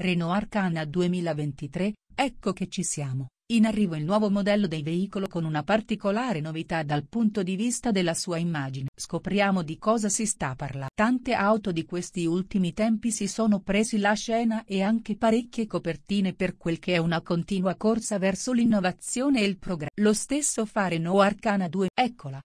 Renault Arcana 2023, ecco che ci siamo. In arrivo il nuovo modello dei veicolo con una particolare novità dal punto di vista della sua immagine. Scopriamo di cosa si sta parlando. Tante auto di questi ultimi tempi si sono presi la scena e anche parecchie copertine per quel che è una continua corsa verso l'innovazione e il progresso. Lo stesso fa Renault Arcana 2, eccola.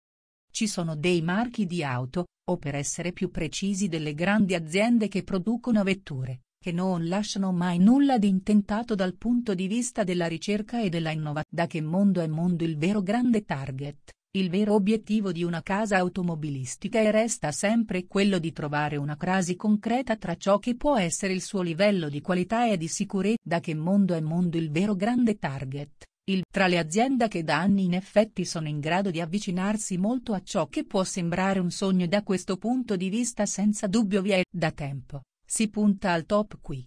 Ci sono dei marchi di auto, o per essere più precisi delle grandi aziende che producono vetture, che non lasciano mai nulla di intentato dal punto di vista della ricerca e della innovazione. Da che mondo è mondo il vero grande target, il vero obiettivo di una casa automobilistica e resta sempre quello di trovare una crasi concreta tra ciò che può essere il suo livello di qualità e di sicurezza. Da che mondo è mondo il vero grande target. Il tra le aziende che da anni in effetti sono in grado di avvicinarsi molto a ciò che può sembrare un sogno da questo punto di vista senza dubbio vi è da tempo si punta al top qui.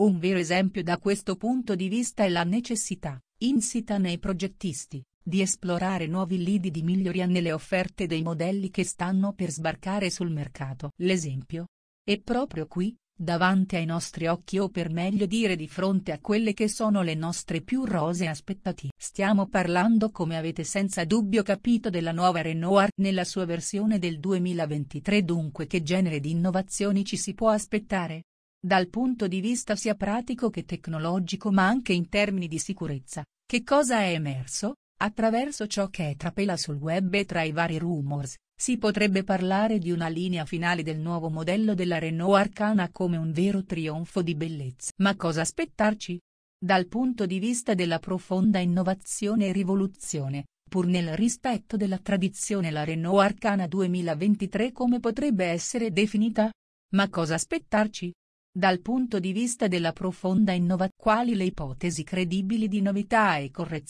Un vero esempio da questo punto di vista è la necessità, insita nei progettisti, di esplorare nuovi lidi di miglioria nelle offerte dei modelli che stanno per sbarcare sul mercato. L'esempio? È proprio qui, davanti ai nostri occhi o per meglio dire di fronte a quelle che sono le nostre più rose aspettative. Stiamo parlando come avete senza dubbio capito della nuova Renault nella sua versione del 2023 dunque che genere di innovazioni ci si può aspettare? Dal punto di vista sia pratico che tecnologico ma anche in termini di sicurezza, che cosa è emerso? Attraverso ciò che è trapela sul web e tra i vari rumors, si potrebbe parlare di una linea finale del nuovo modello della Renault Arcana come un vero trionfo di bellezza. Ma cosa aspettarci? Dal punto di vista della profonda innovazione e rivoluzione, pur nel rispetto della tradizione la Renault Arcana 2023 come potrebbe essere definita? Ma cosa aspettarci? Dal punto di vista della profonda innovazione quali le ipotesi credibili di novità e correzione?